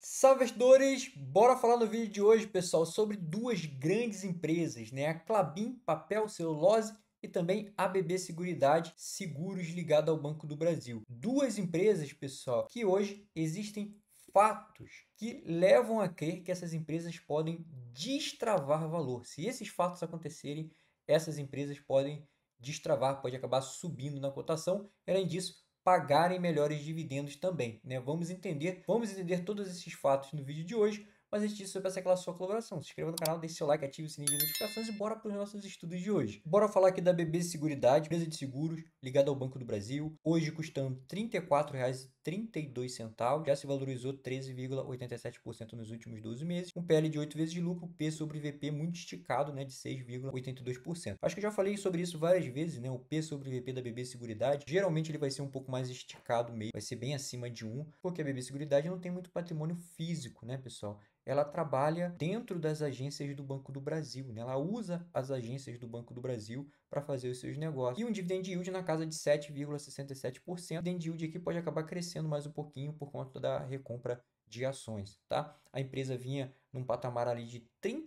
Salve investidores! Bora falar no vídeo de hoje, pessoal, sobre duas grandes empresas, né? A Clabin Papel Celulose e também a BB Seguridade Seguros ligada ao Banco do Brasil. Duas empresas, pessoal, que hoje existem fatos que levam a crer que essas empresas podem destravar valor. Se esses fatos acontecerem, essas empresas podem destravar, pode acabar subindo na cotação. além disso, pagarem melhores dividendos também. Né? Vamos entender, vamos entender todos esses fatos no vídeo de hoje. Mas antes disso, eu peço aquela sua colaboração. Se inscreva no canal, deixe seu like, ative o sininho de notificações e bora para os nossos estudos de hoje. Bora falar aqui da BB Seguridade, empresa de seguros ligada ao Banco do Brasil, hoje custando R$ 34,32, já se valorizou 13,87% nos últimos 12 meses, um PL de 8 vezes de lucro, P sobre VP muito esticado, né, de 6,82%. Acho que eu já falei sobre isso várias vezes, né, o P sobre VP da BB Seguridade, geralmente ele vai ser um pouco mais esticado mesmo, vai ser bem acima de 1, porque a BB Seguridade não tem muito patrimônio físico, né, pessoal? ela trabalha dentro das agências do Banco do Brasil, né? ela usa as agências do Banco do Brasil para fazer os seus negócios. E um dividend yield na casa de 7,67%. Dividend yield aqui pode acabar crescendo mais um pouquinho por conta da recompra de ações, tá? A empresa vinha num patamar ali de R$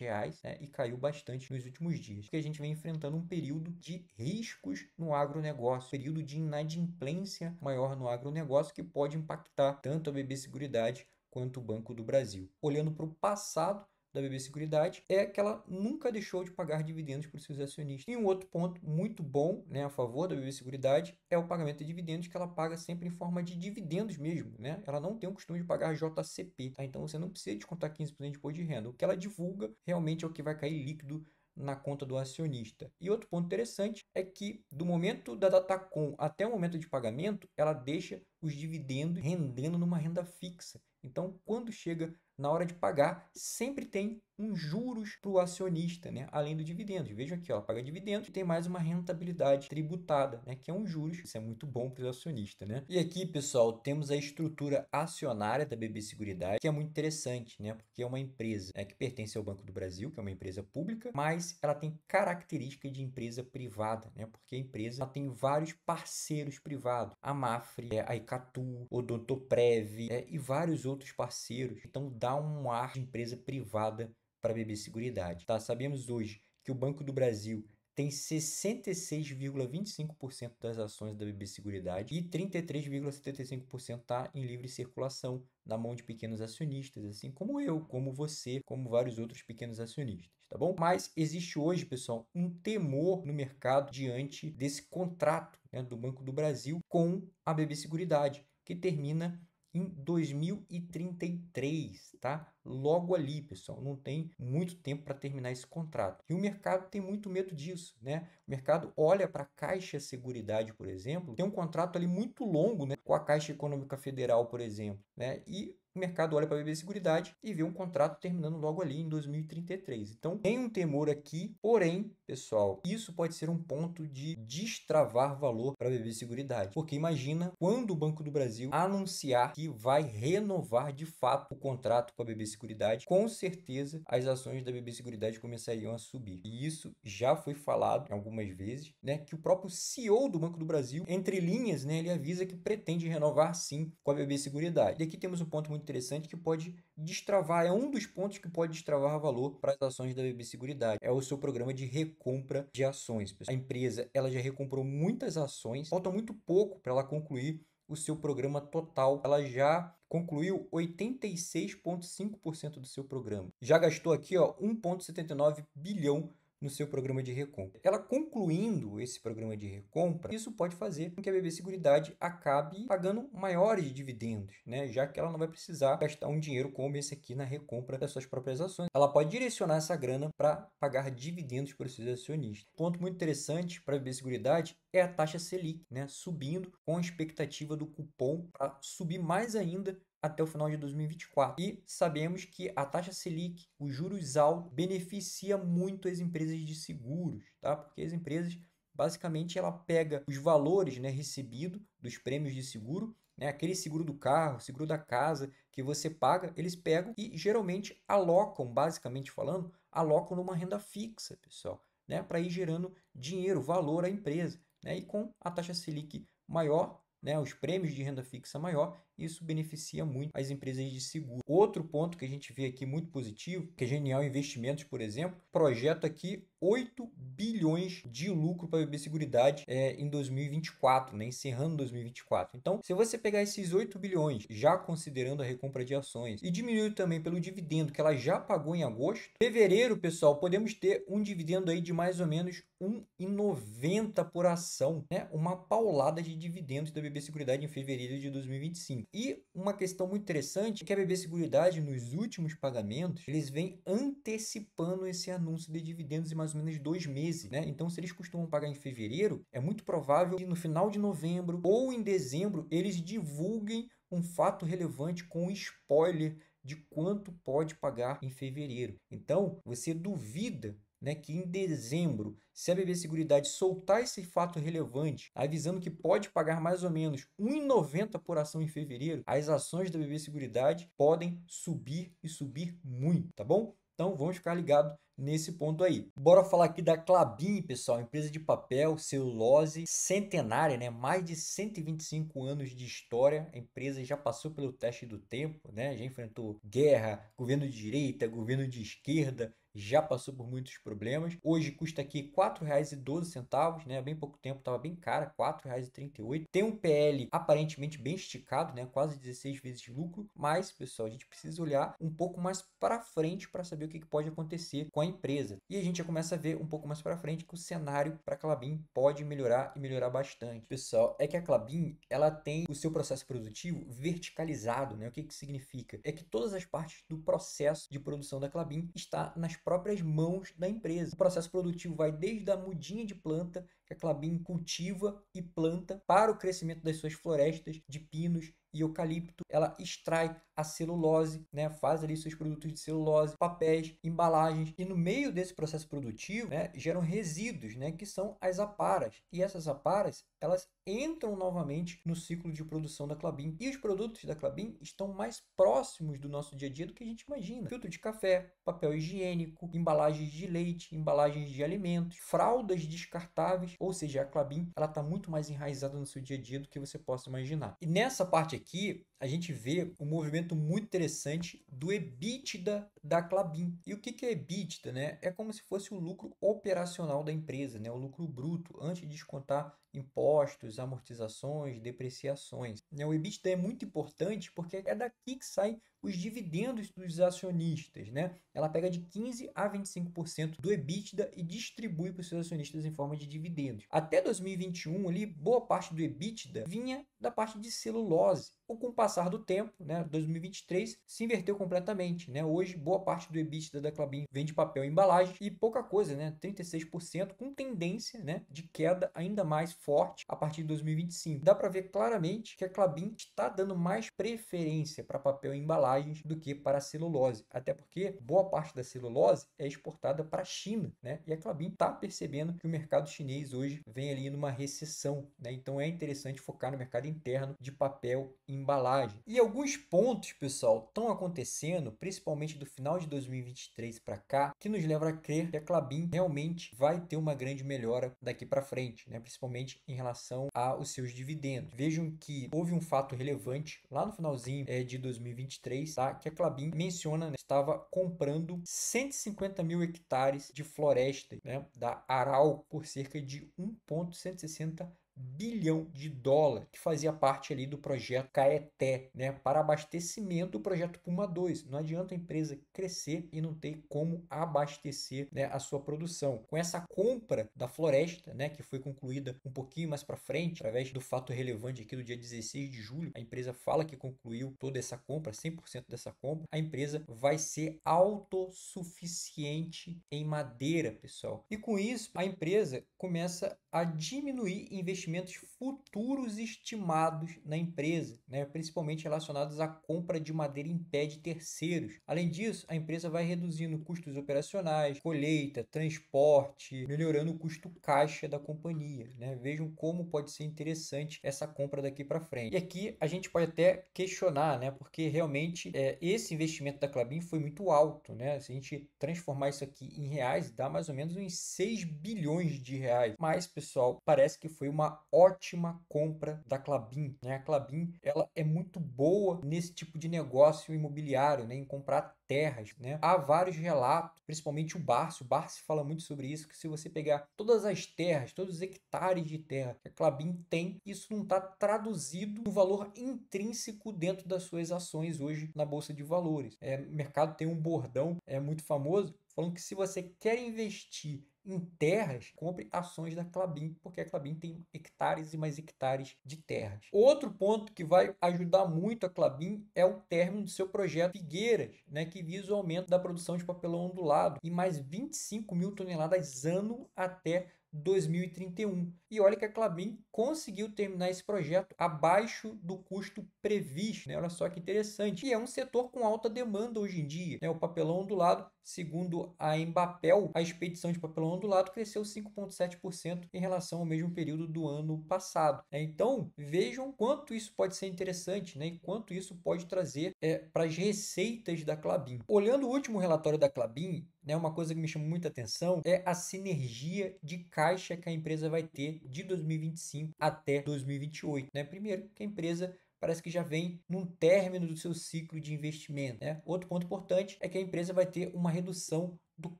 reais né, e caiu bastante nos últimos dias, porque a gente vem enfrentando um período de riscos no agronegócio, período de inadimplência maior no agronegócio que pode impactar tanto a BB Seguridade quanto o Banco do Brasil. Olhando para o passado da BB Seguridade é que ela nunca deixou de pagar dividendos para os seus acionistas. E um outro ponto muito bom né, a favor da BB Seguridade é o pagamento de dividendos que ela paga sempre em forma de dividendos mesmo. Né? Ela não tem o costume de pagar JCP, tá? então você não precisa descontar 15% de imposto de renda. O que ela divulga realmente é o que vai cair líquido na conta do acionista. E outro ponto interessante é que do momento da Datacom até o momento de pagamento, ela deixa os dividendos rendendo numa renda fixa. Então, quando chega na hora de pagar, sempre tem um juros para o acionista, né? além do dividendo. Vejam aqui, ela paga dividendo e tem mais uma rentabilidade tributada, né? que é um juros. Isso é muito bom para o acionista. Né? E aqui, pessoal, temos a estrutura acionária da BB Seguridade, que é muito interessante, né? porque é uma empresa né, que pertence ao Banco do Brasil, que é uma empresa pública, mas ela tem característica de empresa privada, né? porque a empresa tem vários parceiros privados. A Mafre, é, a ICA Catu, Odontoprev né, e vários outros parceiros. Então dá um ar de empresa privada para a BB Seguridade. Tá? Sabemos hoje que o Banco do Brasil tem 66,25% das ações da BB Seguridade e 33,75% está em livre circulação na mão de pequenos acionistas, assim como eu, como você, como vários outros pequenos acionistas, tá bom? Mas existe hoje, pessoal, um temor no mercado diante desse contrato né, do Banco do Brasil, com a BB Seguridade, que termina em 2033, tá? Logo ali, pessoal, não tem muito tempo para terminar esse contrato. E o mercado tem muito medo disso, né? O mercado olha para a Caixa Seguridade, por exemplo, tem um contrato ali muito longo, né, com a Caixa Econômica Federal, por exemplo, né? E o mercado olha para a BB Seguridade e vê um contrato terminando logo ali em 2033. Então, tem um temor aqui, porém, pessoal, isso pode ser um ponto de destravar valor para a BB Seguridade. Porque imagina quando o Banco do Brasil anunciar que vai renovar de fato o contrato com a BB Seguridade, com certeza as ações da BB Seguridade começariam a subir. E isso já foi falado algumas vezes, né, que o próprio CEO do Banco do Brasil, entre linhas, né, ele avisa que pretende renovar sim com a BB Seguridade. E aqui temos um ponto muito interessante que pode destravar, é um dos pontos que pode destravar valor para as ações da BB Seguridade. É o seu programa de recompra de ações. A empresa, ela já recomprou muitas ações, falta muito pouco para ela concluir o seu programa total. Ela já concluiu 86,5% do seu programa. Já gastou aqui, ó, 1,79 bilhão no seu programa de recompra. Ela concluindo esse programa de recompra, isso pode fazer com que a BB Seguridade acabe pagando maiores dividendos, né? já que ela não vai precisar gastar um dinheiro como esse aqui na recompra das suas próprias ações. Ela pode direcionar essa grana para pagar dividendos para os seus acionistas. Um ponto muito interessante para a BB Seguridade é a taxa Selic, né? subindo com a expectativa do cupom para subir mais ainda até o final de 2024. E sabemos que a taxa Selic, os juros altos, beneficia muito as empresas de seguros, tá? Porque as empresas basicamente ela pega os valores né, recebido dos prêmios de seguro, né, aquele seguro do carro, seguro da casa que você paga, eles pegam e geralmente alocam, basicamente falando, alocam numa renda fixa, pessoal, né, para ir gerando dinheiro, valor à empresa. Né, e com a taxa Selic maior, né, os prêmios de renda fixa maior, isso beneficia muito as empresas de seguro. Outro ponto que a gente vê aqui muito positivo, que é Genial Investimentos, por exemplo, projeta aqui 8 bilhões de lucro para a BB Seguridade é, em 2024, né? encerrando 2024. Então, se você pegar esses 8 bilhões, já considerando a recompra de ações, e diminuir também pelo dividendo que ela já pagou em agosto, fevereiro, pessoal, podemos ter um dividendo aí de mais ou menos 1,90 por ação, né? uma paulada de dividendos da BB Seguridade em fevereiro de 2025. E uma questão muito interessante é que a BB Seguridade, nos últimos pagamentos, eles vêm antecipando esse anúncio de dividendos mais mais ou menos dois meses, né? Então, se eles costumam pagar em fevereiro, é muito provável que no final de novembro ou em dezembro eles divulguem um fato relevante com spoiler de quanto pode pagar em fevereiro. Então, você duvida né, que em dezembro, se a BB Seguridade soltar esse fato relevante, avisando que pode pagar mais ou menos 1,90 por ação em fevereiro, as ações da BB Seguridade podem subir e subir muito, tá bom? Então vamos ficar ligado nesse ponto aí. Bora falar aqui da Clabin, pessoal, empresa de papel, celulose, centenária, né? Mais de 125 anos de história. A empresa já passou pelo teste do tempo, né? Já enfrentou guerra, governo de direita, governo de esquerda, já passou por muitos problemas. Hoje custa aqui R$ 4,12, né? Há bem pouco tempo estava bem cara, R$ 4,38. Tem um PL aparentemente bem esticado, né? Quase 16 vezes de lucro, mas pessoal, a gente precisa olhar um pouco mais para frente para saber o que pode acontecer com com a empresa. E a gente já começa a ver um pouco mais para frente que o cenário para a Clabin pode melhorar e melhorar bastante. Pessoal, é que a Clabin ela tem o seu processo produtivo verticalizado, né? O que que significa? É que todas as partes do processo de produção da Clabin está nas próprias mãos da empresa. O processo produtivo vai desde a mudinha de planta que a Clabin cultiva e planta para o crescimento das suas florestas de pinos e eucalipto. Ela extrai a celulose, né, faz ali seus produtos de celulose, papéis, embalagens e no meio desse processo produtivo, né, geram resíduos, né, que são as aparas. E essas aparas, elas entram novamente no ciclo de produção da Clabin. E os produtos da Clabin estão mais próximos do nosso dia a dia do que a gente imagina. Filtro de café, papel higiênico, embalagens de leite, embalagens de alimentos, fraldas descartáveis, ou seja, a Clabin ela está muito mais enraizada no seu dia a dia do que você possa imaginar. E nessa parte aqui, a gente vê um movimento muito interessante do EBITDA da Clabin E o que, que é EBITDA? Né? É como se fosse o lucro operacional da empresa, né? o lucro bruto, antes de descontar impostos, amortizações, depreciações. Né? O EBITDA é muito importante porque é daqui que sai os dividendos dos acionistas, né? Ela pega de 15 a 25% do EBITDA e distribui para os seus acionistas em forma de dividendos. Até 2021 ali, boa parte do EBITDA vinha da parte de celulose. Ou com o passar do tempo, né, 2023 se inverteu completamente, né? Hoje boa parte do EBITDA da Clabin vem de papel e embalagem e pouca coisa, né? 36% com tendência, né, de queda ainda mais forte a partir de 2025. Dá para ver claramente que a Clabin está dando mais preferência para papel e embalagem embalagens do que para a celulose. Até porque boa parte da celulose é exportada para a China, né? E a Clabin está percebendo que o mercado chinês hoje vem ali numa recessão, né? Então é interessante focar no mercado interno de papel e embalagem. E alguns pontos, pessoal, estão acontecendo, principalmente do final de 2023 para cá, que nos leva a crer que a Clabin realmente vai ter uma grande melhora daqui para frente, né? Principalmente em relação aos seus dividendos. Vejam que houve um fato relevante lá no finalzinho é, de 2023 2016, tá? Que a Clabin menciona né, estava comprando 150 mil hectares de floresta né, da Aral por cerca de 1,160 bilhão de dólar que fazia parte ali do projeto Caeté, né, para abastecimento do projeto Puma 2. Não adianta a empresa crescer e não ter como abastecer né, a sua produção. Com essa compra da floresta, né, que foi concluída um pouquinho mais para frente, através do fato relevante aqui do dia 16 de julho, a empresa fala que concluiu toda essa compra, 100% dessa compra, a empresa vai ser autossuficiente em madeira, pessoal. E com isso, a empresa começa a diminuir investimentos investimentos futuros estimados na empresa, né, principalmente relacionados à compra de madeira em pé de terceiros. Além disso, a empresa vai reduzindo custos operacionais, colheita, transporte, melhorando o custo caixa da companhia. Né? Vejam como pode ser interessante essa compra daqui para frente. E aqui a gente pode até questionar, né, porque realmente é, esse investimento da Clabin foi muito alto. Né? Se a gente transformar isso aqui em reais, dá mais ou menos uns 6 bilhões de reais. Mas, pessoal, parece que foi uma uma ótima compra da Clabin. Né? A Clabin ela é muito boa nesse tipo de negócio imobiliário, né? em comprar terras. Né? Há vários relatos, principalmente o Barcio. O Barcio fala muito sobre isso, que se você pegar todas as terras, todos os hectares de terra que a Clabin tem, isso não está traduzido no valor intrínseco dentro das suas ações hoje na Bolsa de Valores. É, o mercado tem um bordão é muito famoso, falando que se você quer investir em terras, compre ações da Clabin, porque a Clabin tem hectares e mais hectares de terras. Outro ponto que vai ajudar muito a Clabin é o término do seu projeto Figueiras, né, que visa o aumento da produção de papelão ondulado e mais 25 mil toneladas ano até 2031. E olha que a Clabin conseguiu terminar esse projeto abaixo do custo previsto. Né? Olha só que interessante. E é um setor com alta demanda hoje em dia. Né? O papelão ondulado, segundo a Embapel, a expedição de papelão ondulado cresceu 5,7% em relação ao mesmo período do ano passado. Né? Então, vejam quanto isso pode ser interessante né? e quanto isso pode trazer é, para as receitas da Clabin Olhando o último relatório da Clabin né, uma coisa que me chama muita atenção é a sinergia de caixa que a empresa vai ter de 2025 até 2028. Né? Primeiro, que a empresa parece que já vem num término do seu ciclo de investimento. Né? Outro ponto importante é que a empresa vai ter uma redução do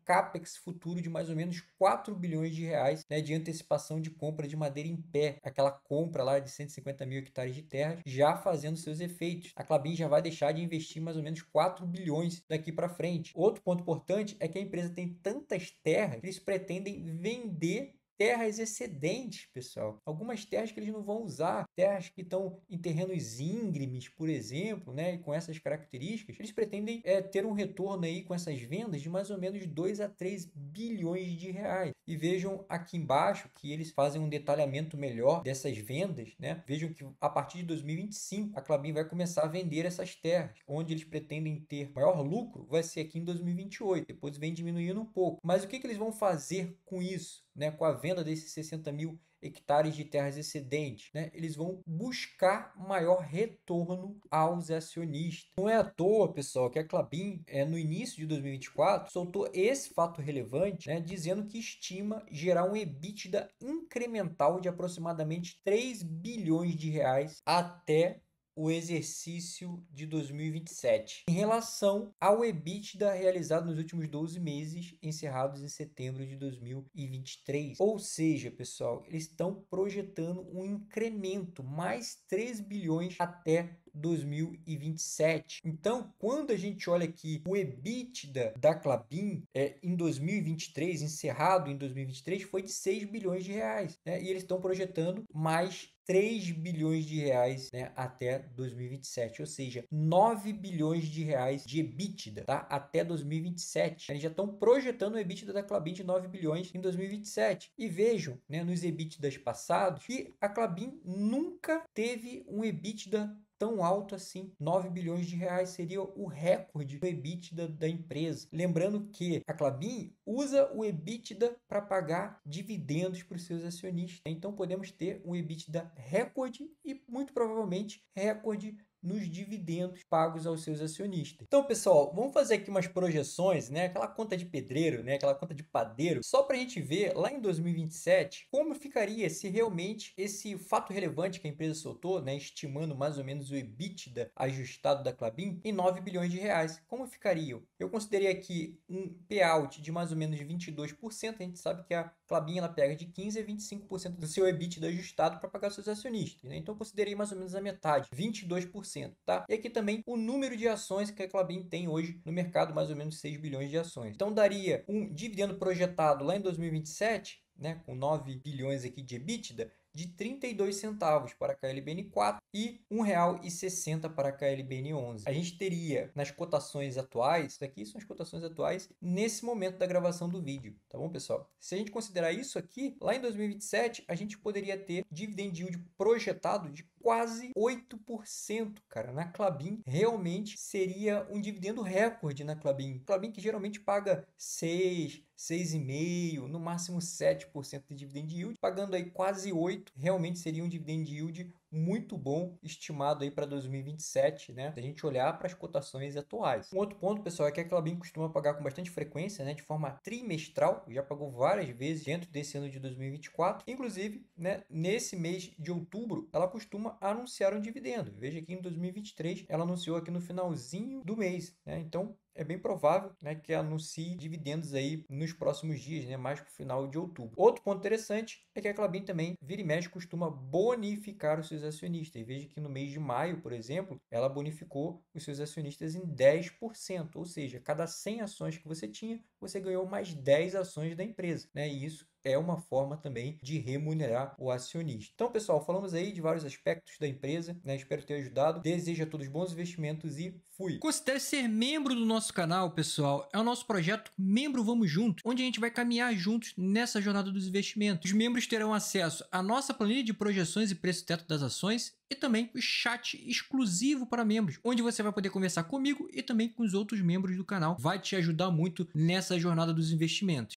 CAPEX futuro de mais ou menos 4 bilhões de reais né, de antecipação de compra de madeira em pé, aquela compra lá de 150 mil hectares de terra já fazendo seus efeitos. A Clabin já vai deixar de investir mais ou menos 4 bilhões daqui para frente. Outro ponto importante é que a empresa tem tantas terras que eles pretendem vender terras excedentes, pessoal. Algumas terras que eles não vão usar, terras que estão em terrenos íngremes, por exemplo, né, com essas características, eles pretendem é, ter um retorno aí com essas vendas de mais ou menos 2 a 3 bilhões de reais. E vejam aqui embaixo que eles fazem um detalhamento melhor dessas vendas, né? Vejam que a partir de 2025 a Clabin vai começar a vender essas terras, onde eles pretendem ter maior lucro vai ser aqui em 2028, depois vem diminuindo um pouco. Mas o que, que eles vão fazer com isso? né, com a venda desses 60 mil hectares de terras excedentes, né, eles vão buscar maior retorno aos acionistas. Não é à toa, pessoal, que a Clabin, é, no início de 2024, soltou esse fato relevante, né, dizendo que estima gerar um EBITDA incremental de aproximadamente 3 bilhões de reais até o exercício de 2027 em relação ao EBITDA realizado nos últimos 12 meses, encerrados em setembro de 2023. Ou seja, pessoal, eles estão projetando um incremento mais 3 bilhões até 2027. Então, quando a gente olha aqui o EBITDA da Clabin é, em 2023, encerrado em 2023, foi de 6 bilhões de reais. Né? E eles estão projetando mais 3 bilhões de reais né, até 2027, ou seja, 9 bilhões de reais de EBITDA tá, até 2027. Eles já estão projetando o EBITDA da Clabin de 9 bilhões em 2027. E vejam, né, nos EBITDAs passados, que a Clabin nunca teve um EBITDA tão alto assim. 9 bilhões de reais seria o recorde do EBITDA da empresa. Lembrando que a Clabin usa o EBITDA para pagar dividendos para os seus acionistas. Né? Então podemos ter um EBITDA recorde e muito provavelmente recorde nos dividendos pagos aos seus acionistas. Então, pessoal, vamos fazer aqui umas projeções, né? Aquela conta de pedreiro, né? Aquela conta de padeiro, só para a gente ver lá em 2027 como ficaria se realmente esse fato relevante que a empresa soltou, né? Estimando mais ou menos o EBITDA ajustado da Clabin em 9 bilhões de reais. Como ficaria? Eu considerei aqui um payout de mais ou menos 22%. A gente sabe que a Clabin ela pega de 15 a 25% do seu EBITDA ajustado para pagar seus acionistas. Né? Então considerei mais ou menos a metade, 22%, tá? E aqui também o número de ações que a Clabin tem hoje no mercado, mais ou menos 6 bilhões de ações. Então daria um dividendo projetado lá em 2027 né, com 9 bilhões aqui de EBITDA, de 32 centavos para a KLBN 4 e R$ 1,60 para a KLBN 11. A gente teria nas cotações atuais, isso aqui são as cotações atuais nesse momento da gravação do vídeo, tá bom, pessoal? Se a gente considerar isso aqui, lá em 2027 a gente poderia ter dividend yield projetado de quase 8%, cara, na Clabin. Realmente seria um dividendo recorde na Clabin. Clabin que geralmente paga 6, 6,5%, no máximo 7% de dividend yield, pagando aí quase 8%, realmente seria um dividend yield muito bom estimado aí para 2027, né? Se a gente olhar para as cotações atuais. Um outro ponto, pessoal, é que a Clabin costuma pagar com bastante frequência, né? De forma trimestral, já pagou várias vezes dentro desse ano de 2024. Inclusive, né? Nesse mês de outubro, ela costuma anunciar um dividendo. Veja que em 2023 ela anunciou aqui no finalzinho do mês, né? Então é bem provável né, que anuncie dividendos aí nos próximos dias, né, mais para o final de outubro. Outro ponto interessante é que a Clabin também, vira e mexe, costuma bonificar os seus acionistas. E veja que no mês de maio, por exemplo, ela bonificou os seus acionistas em 10%, ou seja, cada 100 ações que você tinha, você ganhou mais 10 ações da empresa. Né? E isso é uma forma também de remunerar o acionista. Então, pessoal, falamos aí de vários aspectos da empresa, né? Espero ter ajudado. Desejo a todos bons investimentos e fui. Considere ser membro do nosso canal, pessoal. É o nosso projeto Membro Vamos Juntos, onde a gente vai caminhar juntos nessa jornada dos investimentos. Os membros terão acesso à nossa planilha de projeções e preço teto das ações e também o chat exclusivo para membros, onde você vai poder conversar comigo e também com os outros membros do canal. Vai te ajudar muito nessa jornada dos investimentos.